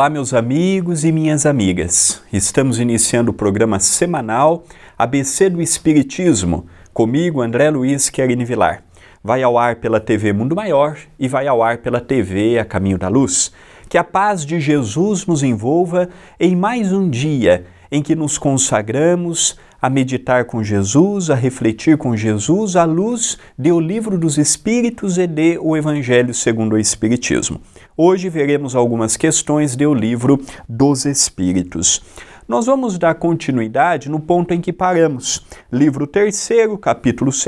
Olá, meus amigos e minhas amigas. Estamos iniciando o programa semanal ABC do Espiritismo, comigo, André Luiz Querini Vilar. Vai ao ar pela TV Mundo Maior e vai ao ar pela TV A Caminho da Luz. Que a paz de Jesus nos envolva em mais um dia em que nos consagramos a meditar com Jesus, a refletir com Jesus, à luz do Livro dos Espíritos e de O Evangelho segundo o Espiritismo. Hoje veremos algumas questões do livro dos Espíritos. Nós vamos dar continuidade no ponto em que paramos. Livro 3, capítulo 2,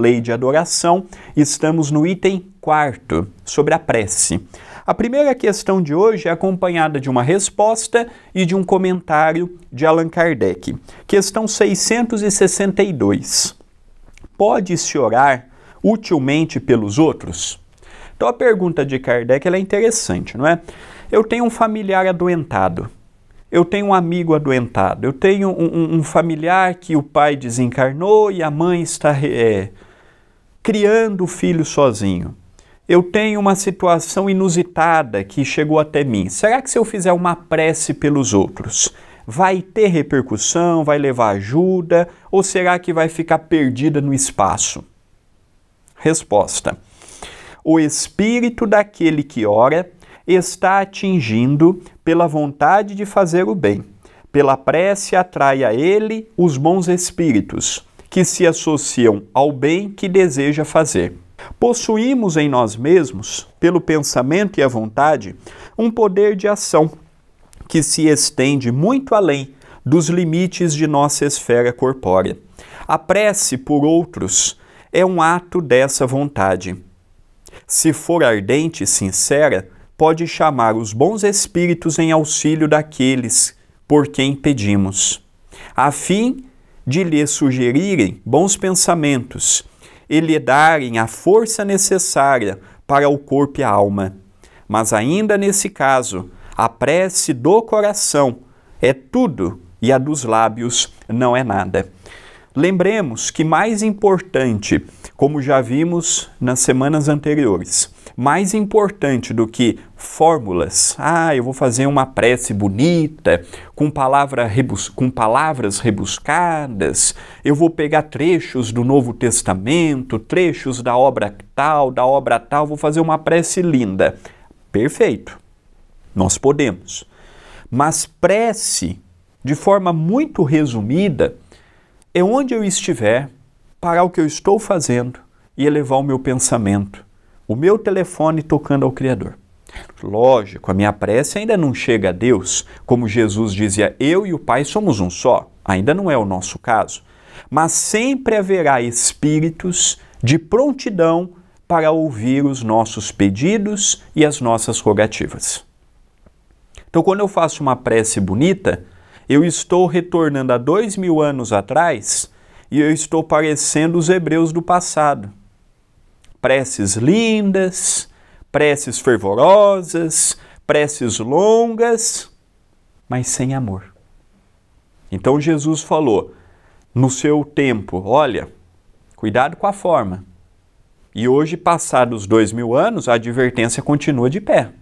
Lei de Adoração, estamos no item 4, sobre a prece. A primeira questão de hoje é acompanhada de uma resposta e de um comentário de Allan Kardec. Questão 662. Pode-se orar utilmente pelos outros? Então a pergunta de Kardec é interessante, não é? Eu tenho um familiar adoentado, eu tenho um amigo adoentado, eu tenho um, um, um familiar que o pai desencarnou e a mãe está é, criando o filho sozinho. Eu tenho uma situação inusitada que chegou até mim. Será que se eu fizer uma prece pelos outros, vai ter repercussão, vai levar ajuda ou será que vai ficar perdida no espaço? Resposta o espírito daquele que ora está atingindo pela vontade de fazer o bem. Pela prece atrai a ele os bons espíritos, que se associam ao bem que deseja fazer. Possuímos em nós mesmos, pelo pensamento e a vontade, um poder de ação que se estende muito além dos limites de nossa esfera corpórea. A prece por outros é um ato dessa vontade se for ardente e sincera, pode chamar os bons espíritos em auxílio daqueles por quem pedimos, a fim de lhe sugerirem bons pensamentos e lhe darem a força necessária para o corpo e a alma. Mas ainda nesse caso, a prece do coração é tudo e a dos lábios não é nada. Lembremos que mais importante, como já vimos nas semanas anteriores, mais importante do que fórmulas, ah, eu vou fazer uma prece bonita, com, palavra rebus com palavras rebuscadas, eu vou pegar trechos do Novo Testamento, trechos da obra tal, da obra tal, vou fazer uma prece linda. Perfeito, nós podemos. Mas prece, de forma muito resumida, é onde eu estiver, parar o que eu estou fazendo e elevar o meu pensamento, o meu telefone tocando ao Criador. Lógico, a minha prece ainda não chega a Deus, como Jesus dizia, eu e o Pai somos um só, ainda não é o nosso caso, mas sempre haverá espíritos de prontidão para ouvir os nossos pedidos e as nossas rogativas. Então, quando eu faço uma prece bonita, eu estou retornando a dois mil anos atrás e eu estou parecendo os hebreus do passado. Preces lindas, preces fervorosas, preces longas, mas sem amor. Então Jesus falou no seu tempo: olha, cuidado com a forma. E hoje, passados dois mil anos, a advertência continua de pé.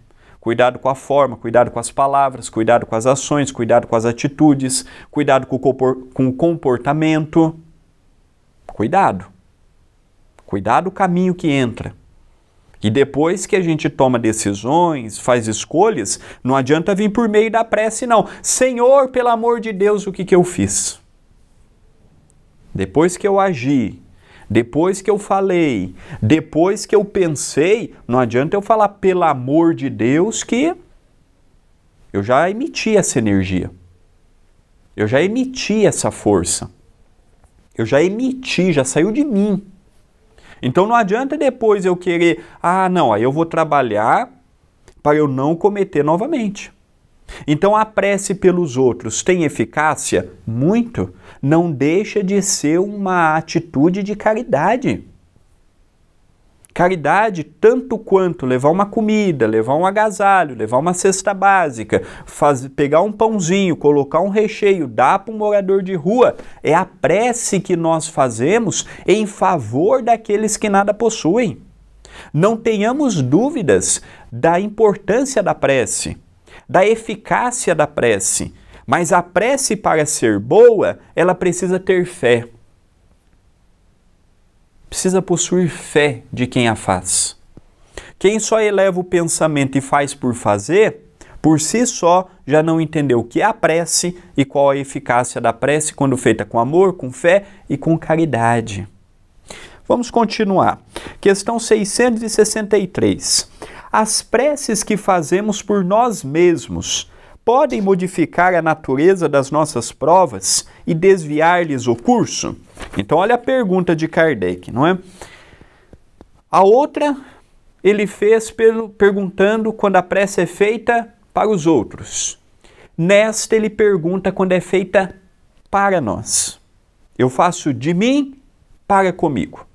Cuidado com a forma, cuidado com as palavras, cuidado com as ações, cuidado com as atitudes, cuidado com o comportamento. Cuidado. Cuidado o caminho que entra. E depois que a gente toma decisões, faz escolhas, não adianta vir por meio da prece, não. Senhor, pelo amor de Deus, o que, que eu fiz? Depois que eu agi, depois que eu falei, depois que eu pensei, não adianta eu falar pelo amor de Deus que eu já emiti essa energia. Eu já emiti essa força. Eu já emiti, já saiu de mim. Então não adianta depois eu querer, ah, não, aí eu vou trabalhar para eu não cometer novamente. Então a prece pelos outros tem eficácia? Muito. Não deixa de ser uma atitude de caridade. Caridade, tanto quanto levar uma comida, levar um agasalho, levar uma cesta básica, pegar um pãozinho, colocar um recheio, dar para um morador de rua, é a prece que nós fazemos em favor daqueles que nada possuem. Não tenhamos dúvidas da importância da prece da eficácia da prece. Mas a prece, para ser boa, ela precisa ter fé. Precisa possuir fé de quem a faz. Quem só eleva o pensamento e faz por fazer, por si só já não entendeu o que é a prece e qual a eficácia da prece quando feita com amor, com fé e com caridade. Vamos continuar. Questão 663 as preces que fazemos por nós mesmos podem modificar a natureza das nossas provas e desviar-lhes o curso? Então, olha a pergunta de Kardec, não é? A outra ele fez pelo, perguntando quando a prece é feita para os outros. Nesta, ele pergunta quando é feita para nós. Eu faço de mim para comigo,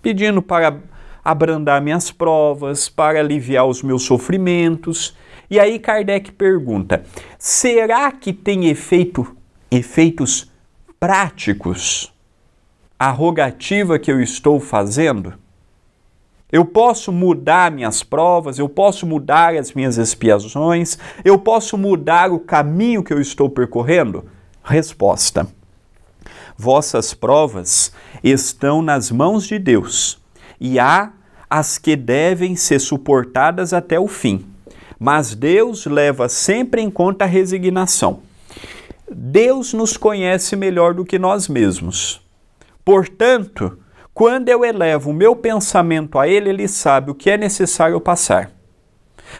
pedindo para abrandar minhas provas, para aliviar os meus sofrimentos. E aí Kardec pergunta: será que tem efeito, efeitos práticos a rogativa que eu estou fazendo? Eu posso mudar minhas provas, eu posso mudar as minhas expiações, eu posso mudar o caminho que eu estou percorrendo? Resposta: Vossas provas estão nas mãos de Deus e há as que devem ser suportadas até o fim. Mas Deus leva sempre em conta a resignação. Deus nos conhece melhor do que nós mesmos. Portanto, quando eu elevo o meu pensamento a Ele, Ele sabe o que é necessário passar.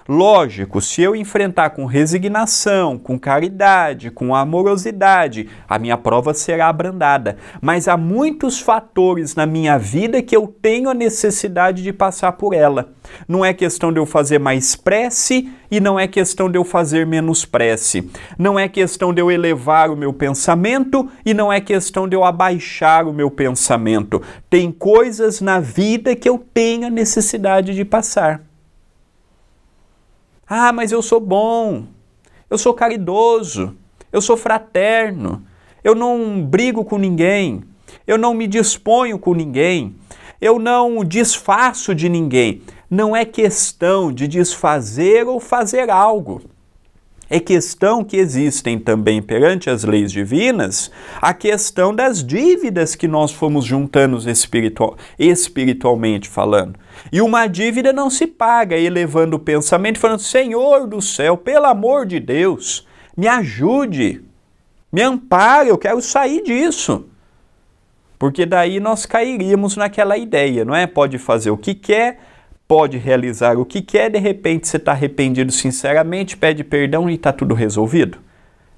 Lógico, se eu enfrentar com resignação, com caridade, com amorosidade, a minha prova será abrandada. Mas há muitos fatores na minha vida que eu tenho a necessidade de passar por ela. Não é questão de eu fazer mais prece e não é questão de eu fazer menos prece. Não é questão de eu elevar o meu pensamento e não é questão de eu abaixar o meu pensamento. Tem coisas na vida que eu tenho a necessidade de passar. Ah, mas eu sou bom, eu sou caridoso, eu sou fraterno, eu não brigo com ninguém, eu não me disponho com ninguém, eu não desfaço de ninguém. Não é questão de desfazer ou fazer algo. É questão que existem também perante as leis divinas a questão das dívidas que nós fomos juntando espiritual, espiritualmente falando. E uma dívida não se paga elevando o pensamento, falando: Senhor do céu, pelo amor de Deus, me ajude, me ampare, eu quero sair disso. Porque daí nós cairíamos naquela ideia, não é? Pode fazer o que quer pode realizar o que quer, de repente você está arrependido sinceramente, pede perdão e está tudo resolvido?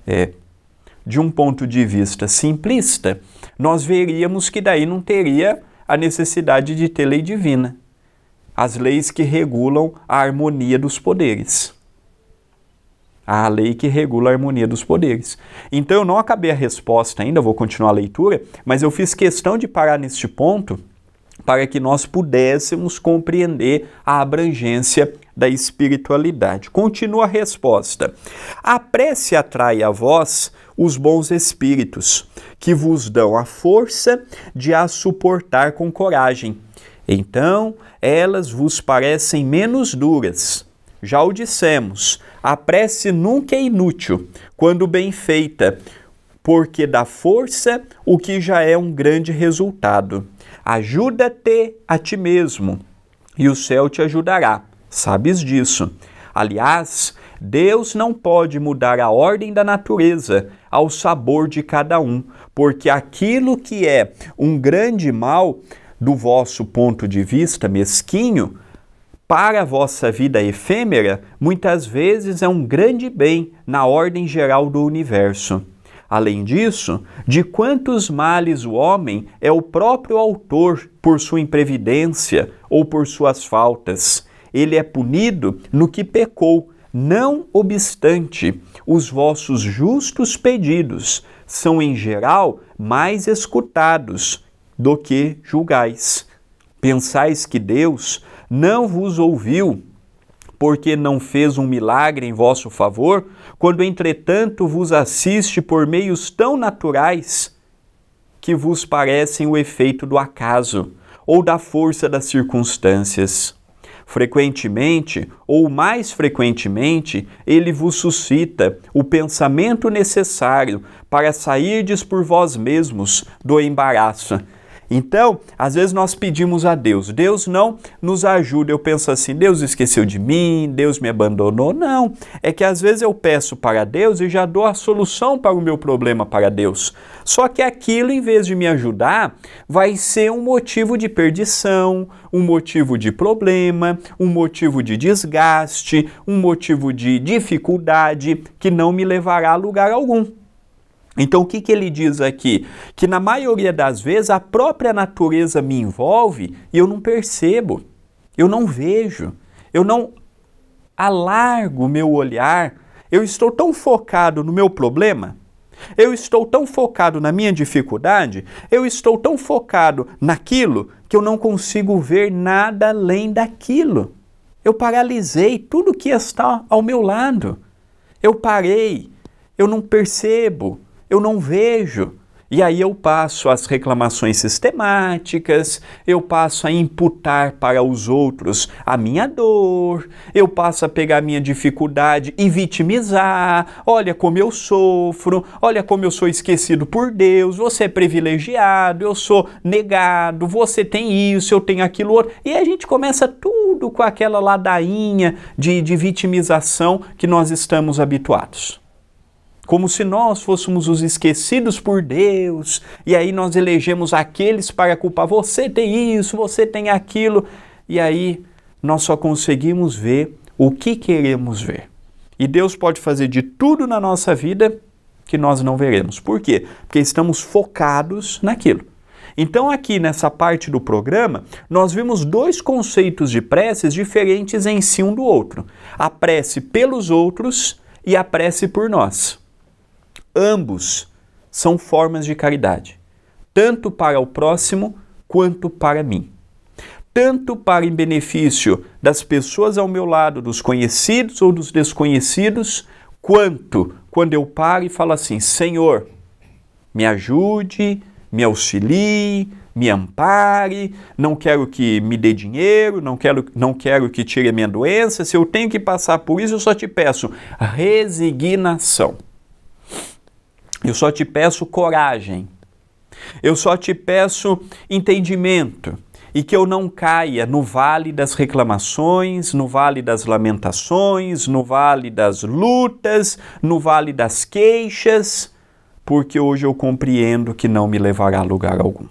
É. De um ponto de vista simplista, nós veríamos que daí não teria a necessidade de ter lei divina, as leis que regulam a harmonia dos poderes. A lei que regula a harmonia dos poderes. Então eu não acabei a resposta ainda, vou continuar a leitura, mas eu fiz questão de parar neste ponto para que nós pudéssemos compreender a abrangência da espiritualidade. Continua a resposta. A prece atrai a vós os bons espíritos, que vos dão a força de a suportar com coragem. Então, elas vos parecem menos duras. Já o dissemos, a prece nunca é inútil, quando bem feita, porque dá força o que já é um grande resultado. Ajuda-te a ti mesmo e o céu te ajudará. Sabes disso. Aliás, Deus não pode mudar a ordem da natureza ao sabor de cada um, porque aquilo que é um grande mal, do vosso ponto de vista mesquinho, para a vossa vida efêmera, muitas vezes é um grande bem na ordem geral do universo. Além disso, de quantos males o homem é o próprio autor por sua imprevidência ou por suas faltas. Ele é punido no que pecou, não obstante, os vossos justos pedidos são em geral mais escutados do que julgais. Pensais que Deus não vos ouviu porque não fez um milagre em vosso favor? quando entretanto vos assiste por meios tão naturais que vos parecem o efeito do acaso ou da força das circunstâncias. Frequentemente, ou mais frequentemente, ele vos suscita o pensamento necessário para sairdes por vós mesmos do embaraço então, às vezes nós pedimos a Deus, Deus não nos ajuda. Eu penso assim, Deus esqueceu de mim, Deus me abandonou. Não, é que às vezes eu peço para Deus e já dou a solução para o meu problema para Deus. Só que aquilo, em vez de me ajudar, vai ser um motivo de perdição, um motivo de problema, um motivo de desgaste, um motivo de dificuldade que não me levará a lugar algum. Então, o que, que ele diz aqui? Que na maioria das vezes a própria natureza me envolve e eu não percebo, eu não vejo, eu não alargo meu olhar, eu estou tão focado no meu problema, eu estou tão focado na minha dificuldade, eu estou tão focado naquilo que eu não consigo ver nada além daquilo. Eu paralisei tudo que está ao meu lado. Eu parei, eu não percebo, eu não vejo. E aí eu passo às reclamações sistemáticas, eu passo a imputar para os outros a minha dor, eu passo a pegar a minha dificuldade e vitimizar. Olha como eu sofro, olha como eu sou esquecido por Deus, você é privilegiado, eu sou negado, você tem isso, eu tenho aquilo outro. E a gente começa tudo com aquela ladainha de, de vitimização que nós estamos habituados como se nós fôssemos os esquecidos por Deus, e aí nós elegemos aqueles para culpar. Você tem isso, você tem aquilo, e aí nós só conseguimos ver o que queremos ver. E Deus pode fazer de tudo na nossa vida que nós não veremos. Por quê? Porque estamos focados naquilo. Então, aqui nessa parte do programa, nós vimos dois conceitos de preces diferentes em si um do outro: a prece pelos outros e a prece por nós. Ambos são formas de caridade, tanto para o próximo quanto para mim. Tanto para em benefício das pessoas ao meu lado, dos conhecidos ou dos desconhecidos, quanto quando eu paro e falo assim: Senhor, me ajude, me auxilie, me ampare, não quero que me dê dinheiro, não quero, não quero que tire minha doença. Se eu tenho que passar por isso, eu só te peço resignação. Eu só te peço coragem. Eu só te peço entendimento e que eu não caia no vale das reclamações, no vale das lamentações, no vale das lutas, no vale das queixas, porque hoje eu compreendo que não me levará a lugar algum.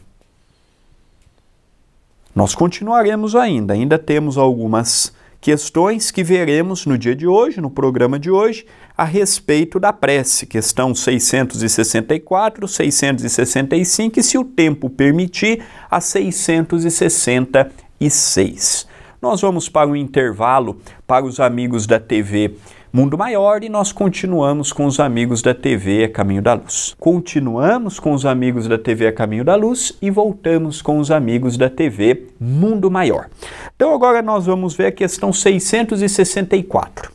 Nós continuaremos ainda, ainda temos algumas questões que veremos no dia de hoje, no programa de hoje, a respeito da prece, questão 664, 665 e, se o tempo permitir, a 666. Nós vamos para um intervalo para os amigos da TV Mundo Maior e nós continuamos com os amigos da TV A Caminho da Luz. Continuamos com os amigos da TV A Caminho da Luz e voltamos com os amigos da TV Mundo Maior. Então agora nós vamos ver a questão 664.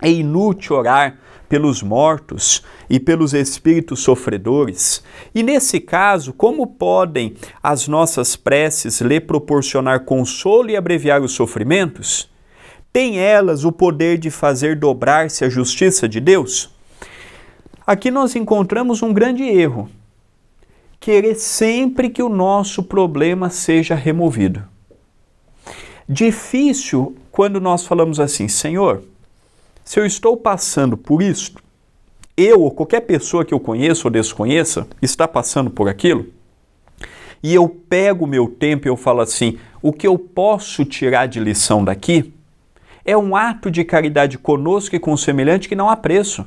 É inútil orar pelos mortos e pelos espíritos sofredores? E nesse caso, como podem as nossas preces lhe proporcionar consolo e abreviar os sofrimentos? Tem elas o poder de fazer dobrar-se a justiça de Deus? Aqui nós encontramos um grande erro. Querer sempre que o nosso problema seja removido. Difícil quando nós falamos assim, Senhor, se eu estou passando por isso, eu ou qualquer pessoa que eu conheça ou desconheça está passando por aquilo, e eu pego o meu tempo e eu falo assim: o que eu posso tirar de lição daqui é um ato de caridade conosco e com o semelhante que não há preço.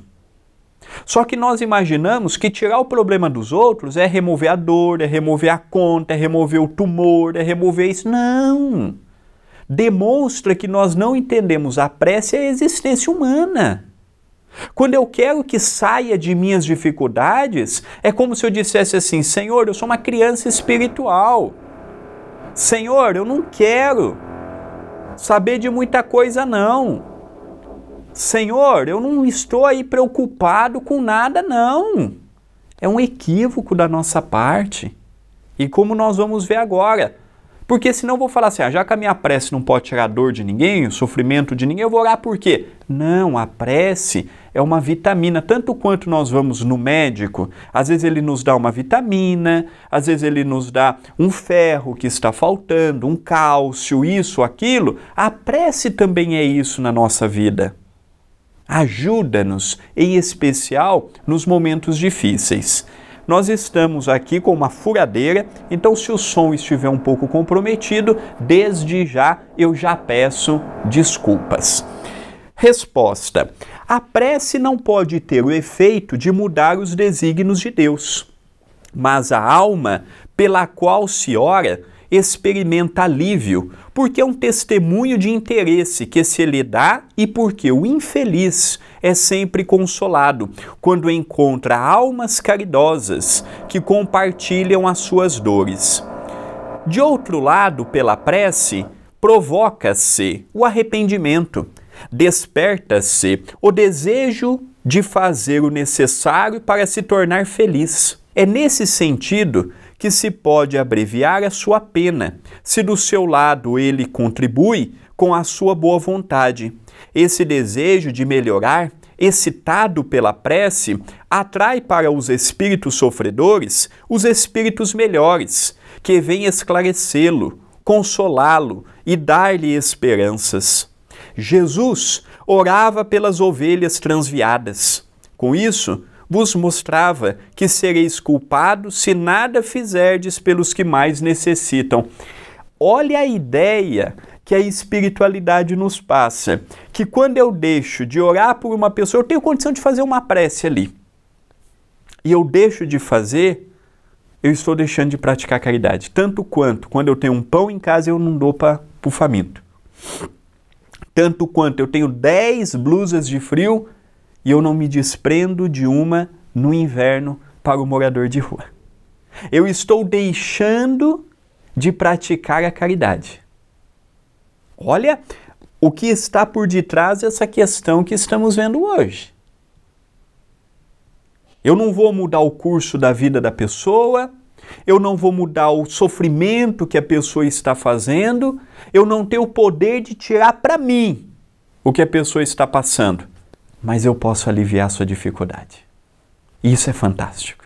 Só que nós imaginamos que tirar o problema dos outros é remover a dor, é remover a conta, é remover o tumor, é remover isso. Não! demonstra que nós não entendemos a prece e a existência humana. Quando eu quero que saia de minhas dificuldades, é como se eu dissesse assim: Senhor, eu sou uma criança espiritual. Senhor, eu não quero saber de muita coisa, não. Senhor, eu não estou aí preocupado com nada, não. É um equívoco da nossa parte. E como nós vamos ver agora, porque senão eu vou falar assim, ah, já que a minha prece não pode tirar dor de ninguém, o sofrimento de ninguém, eu vou orar por quê? Não, a prece é uma vitamina. Tanto quanto nós vamos no médico, às vezes ele nos dá uma vitamina, às vezes ele nos dá um ferro que está faltando, um cálcio, isso, aquilo. A prece também é isso na nossa vida. Ajuda-nos, em especial nos momentos difíceis. Nós estamos aqui com uma furadeira, então se o som estiver um pouco comprometido, desde já eu já peço desculpas. Resposta: A prece não pode ter o efeito de mudar os desígnios de Deus, mas a alma pela qual se ora experimenta alívio, porque é um testemunho de interesse que se lhe dá e porque o infeliz é sempre consolado quando encontra almas caridosas que compartilham as suas dores. De outro lado, pela prece, provoca-se o arrependimento, desperta-se o desejo de fazer o necessário para se tornar feliz. É nesse sentido que se pode abreviar a sua pena, se do seu lado ele contribui com a sua boa vontade. Esse desejo de melhorar, excitado pela prece, atrai para os espíritos sofredores os espíritos melhores, que vêm esclarecê-lo, consolá-lo e dar-lhe esperanças. Jesus orava pelas ovelhas transviadas. Com isso, vos mostrava que sereis culpados se nada fizerdes pelos que mais necessitam. Olha a ideia que a espiritualidade nos passa. Que quando eu deixo de orar por uma pessoa, eu tenho condição de fazer uma prece ali. E eu deixo de fazer, eu estou deixando de praticar caridade. Tanto quanto quando eu tenho um pão em casa, eu não dou para o faminto. Tanto quanto eu tenho 10 blusas de frio e eu não me desprendo de uma no inverno para o morador de rua. Eu estou deixando de praticar a caridade. Olha o que está por detrás dessa questão que estamos vendo hoje. Eu não vou mudar o curso da vida da pessoa, eu não vou mudar o sofrimento que a pessoa está fazendo, eu não tenho o poder de tirar para mim o que a pessoa está passando, mas eu posso aliviar sua dificuldade. Isso é fantástico.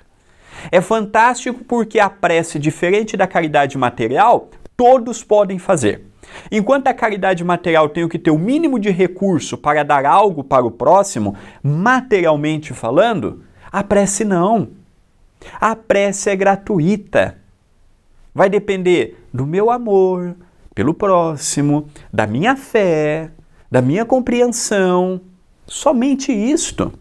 É fantástico porque a prece, diferente da caridade material, todos podem fazer. Enquanto a caridade material tem que ter o mínimo de recurso para dar algo para o próximo, materialmente falando, a prece não. A prece é gratuita. Vai depender do meu amor pelo próximo, da minha fé, da minha compreensão. Somente isto.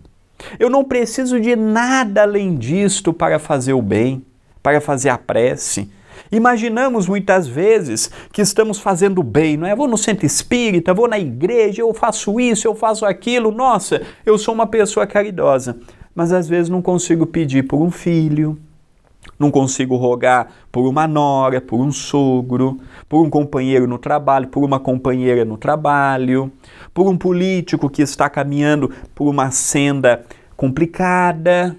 Eu não preciso de nada além disto para fazer o bem, para fazer a prece Imaginamos muitas vezes que estamos fazendo bem, não é? vou no centro espírita, vou na igreja, eu faço isso, eu faço aquilo. Nossa, eu sou uma pessoa caridosa. Mas às vezes não consigo pedir por um filho, não consigo rogar por uma nora, por um sogro, por um companheiro no trabalho, por uma companheira no trabalho, por um político que está caminhando por uma senda complicada.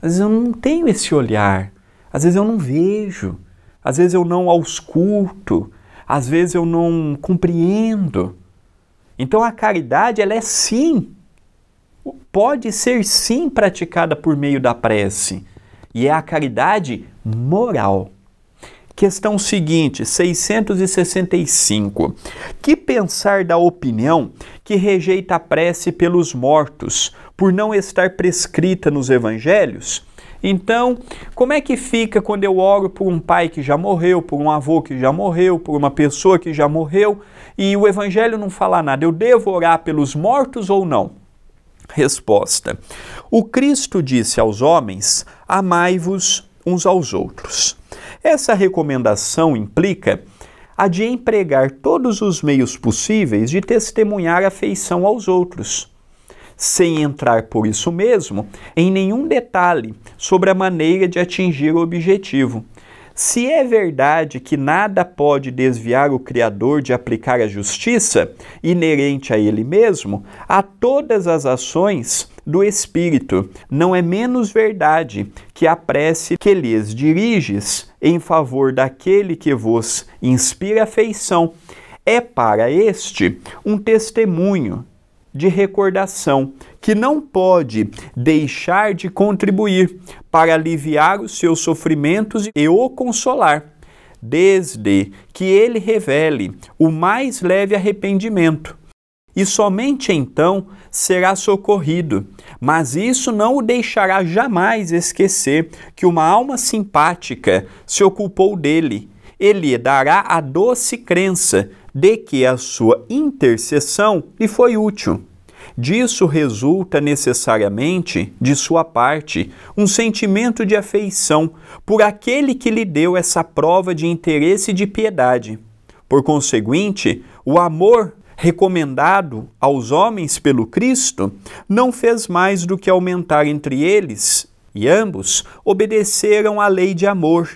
Às vezes eu não tenho esse olhar, às vezes eu não vejo às vezes eu não ausculto, às vezes eu não compreendo. Então a caridade, ela é sim, pode ser sim praticada por meio da prece, e é a caridade moral. Questão seguinte, 665. Que pensar da opinião que rejeita a prece pelos mortos, por não estar prescrita nos evangelhos? Então, como é que fica quando eu oro por um pai que já morreu, por um avô que já morreu, por uma pessoa que já morreu e o evangelho não fala nada? Eu devo orar pelos mortos ou não? Resposta: O Cristo disse aos homens: Amai-vos uns aos outros. Essa recomendação implica a de empregar todos os meios possíveis de testemunhar afeição aos outros sem entrar por isso mesmo em nenhum detalhe sobre a maneira de atingir o objetivo. Se é verdade que nada pode desviar o Criador de aplicar a justiça, inerente a ele mesmo, a todas as ações do Espírito, não é menos verdade que a prece que lhes diriges em favor daquele que vos inspira afeição é para este um testemunho de recordação, que não pode deixar de contribuir para aliviar os seus sofrimentos e o consolar, desde que ele revele o mais leve arrependimento. E somente então será socorrido, mas isso não o deixará jamais esquecer que uma alma simpática se ocupou dele. Ele dará a doce crença de que a sua intercessão lhe foi útil. Disso resulta necessariamente, de sua parte, um sentimento de afeição por aquele que lhe deu essa prova de interesse e de piedade. Por conseguinte, o amor recomendado aos homens pelo Cristo não fez mais do que aumentar entre eles, e ambos obedeceram à lei de amor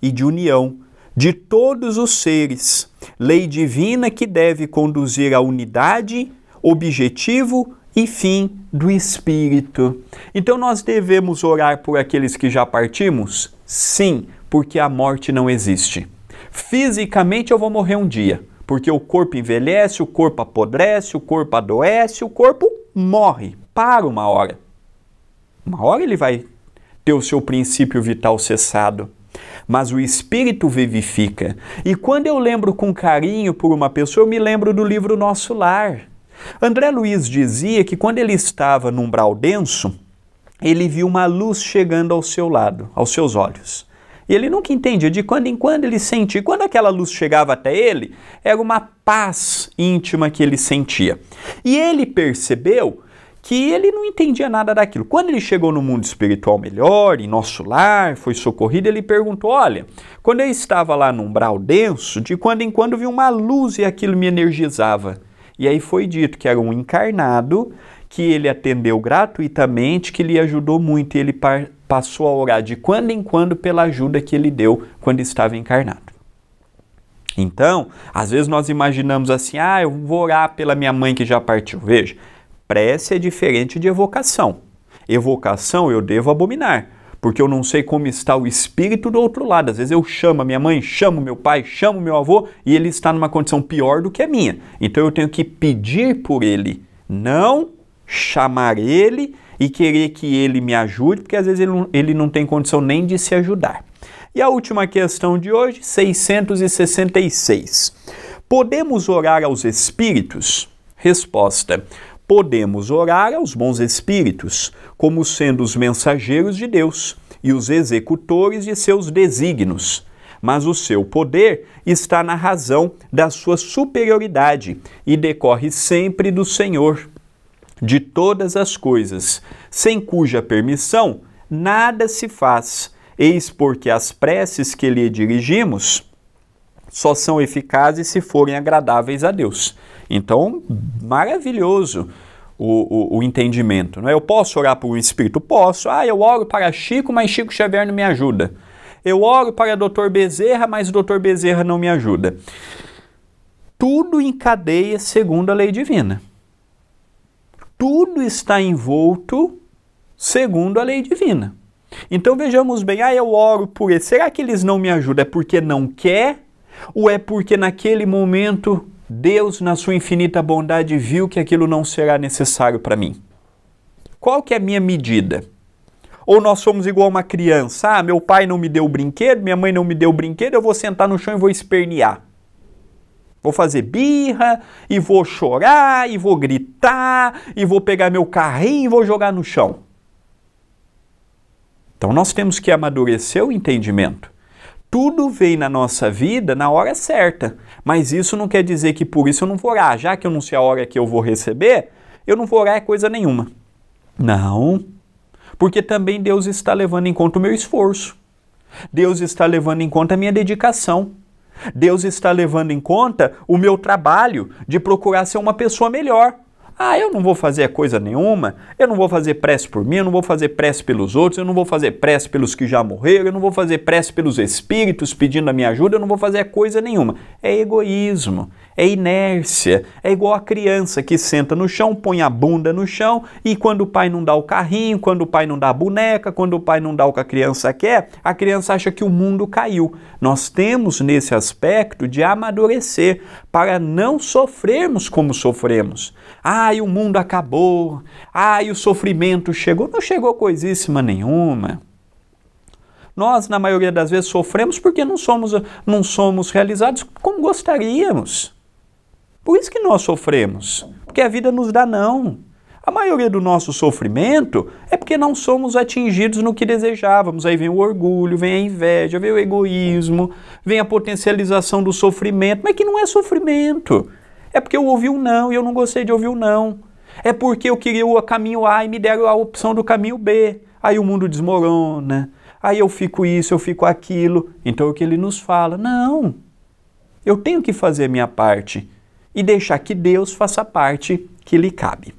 e de união de todos os seres, lei divina que deve conduzir à unidade, objetivo e fim do espírito. Então nós devemos orar por aqueles que já partimos? Sim, porque a morte não existe. Fisicamente eu vou morrer um dia, porque o corpo envelhece, o corpo apodrece, o corpo adoece, o corpo morre para uma hora. Uma hora ele vai ter o seu princípio vital cessado mas o Espírito vivifica. E quando eu lembro com carinho por uma pessoa, eu me lembro do livro Nosso Lar. André Luiz dizia que quando ele estava num umbral denso, ele viu uma luz chegando ao seu lado, aos seus olhos. E ele nunca entendia, de quando em quando ele sentia. Quando aquela luz chegava até ele, era uma paz íntima que ele sentia. E ele percebeu que ele não entendia nada daquilo. Quando ele chegou no mundo espiritual melhor, em nosso lar, foi socorrido, ele perguntou: Olha, quando eu estava lá num brau denso, de quando em quando vi uma luz e aquilo me energizava. E aí foi dito que era um encarnado que ele atendeu gratuitamente, que lhe ajudou muito e ele passou a orar de quando em quando pela ajuda que ele deu quando estava encarnado. Então, às vezes nós imaginamos assim: ah, eu vou orar pela minha mãe que já partiu. Veja, Prece é diferente de evocação. Evocação eu devo abominar, porque eu não sei como está o espírito do outro lado. Às vezes eu chamo a minha mãe, chamo meu pai, chamo meu avô e ele está numa condição pior do que a minha. Então eu tenho que pedir por ele, não chamar ele e querer que ele me ajude, porque às vezes ele não, ele não tem condição nem de se ajudar. E a última questão de hoje, 666. Podemos orar aos espíritos? Resposta: podemos orar aos bons espíritos, como sendo os mensageiros de Deus e os executores de seus desígnios. Mas o seu poder está na razão da sua superioridade e decorre sempre do Senhor de todas as coisas, sem cuja permissão nada se faz. Eis porque as preces que lhe dirigimos só são eficazes se forem agradáveis a Deus. Então, maravilhoso o, o, o entendimento. Não é? Eu posso orar por um espírito? Posso. Ah, eu oro para Chico, mas Chico Xavier não me ajuda. Eu oro para Dr. Bezerra, mas o Dr. Bezerra não me ajuda. Tudo encadeia segundo a lei divina. Tudo está envolto segundo a lei divina. Então vejamos bem, ah, eu oro por ele. Será que eles não me ajudam? É porque não quer ou é porque naquele momento Deus, na sua infinita bondade, viu que aquilo não será necessário para mim? Qual que é a minha medida? Ou nós somos igual uma criança, ah, meu pai não me deu o brinquedo, minha mãe não me deu o brinquedo, eu vou sentar no chão e vou espernear. Vou fazer birra, e vou chorar, e vou gritar, e vou pegar meu carrinho e vou jogar no chão. Então nós temos que amadurecer o entendimento tudo vem na nossa vida na hora certa. Mas isso não quer dizer que por isso eu não vou orar. Já que eu não sei a hora que eu vou receber, eu não vou orar é coisa nenhuma. Não. Porque também Deus está levando em conta o meu esforço. Deus está levando em conta a minha dedicação. Deus está levando em conta o meu trabalho de procurar ser uma pessoa melhor, ah, eu não vou fazer coisa nenhuma, eu não vou fazer prece por mim, eu não vou fazer prece pelos outros, eu não vou fazer prece pelos que já morreram, eu não vou fazer prece pelos espíritos pedindo a minha ajuda, eu não vou fazer coisa nenhuma. É egoísmo é inércia. É igual a criança que senta no chão, põe a bunda no chão e quando o pai não dá o carrinho, quando o pai não dá a boneca, quando o pai não dá o que a criança quer, a criança acha que o mundo caiu. Nós temos nesse aspecto de amadurecer para não sofrermos como sofremos. Ai, o mundo acabou. Ai, o sofrimento chegou. Não chegou coisíssima nenhuma. Nós, na maioria das vezes, sofremos porque não somos, não somos realizados como gostaríamos. Por isso que nós sofremos, porque a vida nos dá não. A maioria do nosso sofrimento é porque não somos atingidos no que desejávamos. Aí vem o orgulho, vem a inveja, vem o egoísmo, vem a potencialização do sofrimento, mas que não é sofrimento. É porque eu ouvi um não e eu não gostei de ouvir o um não. É porque eu queria o caminho A e me deram a opção do caminho B. Aí o mundo desmorona. Aí eu fico isso, eu fico aquilo. Então é o que ele nos fala: não, eu tenho que fazer a minha parte e deixar que Deus faça a parte que lhe cabe.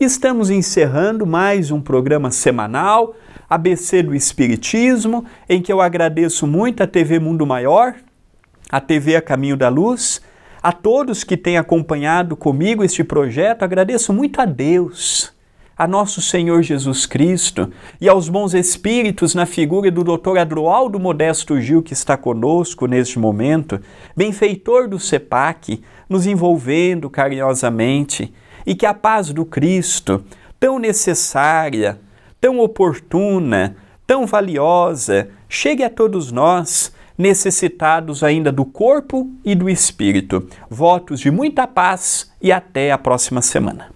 Estamos encerrando mais um programa semanal, ABC do Espiritismo, em que eu agradeço muito a TV Mundo Maior, a TV A Caminho da Luz, a todos que têm acompanhado comigo este projeto, agradeço muito a Deus a nosso Senhor Jesus Cristo e aos bons espíritos na figura do Dr. Adroaldo Modesto Gil, que está conosco neste momento, benfeitor do CEPAC, nos envolvendo carinhosamente, e que a paz do Cristo, tão necessária, tão oportuna, tão valiosa, chegue a todos nós necessitados ainda do corpo e do espírito. Votos de muita paz e até a próxima semana.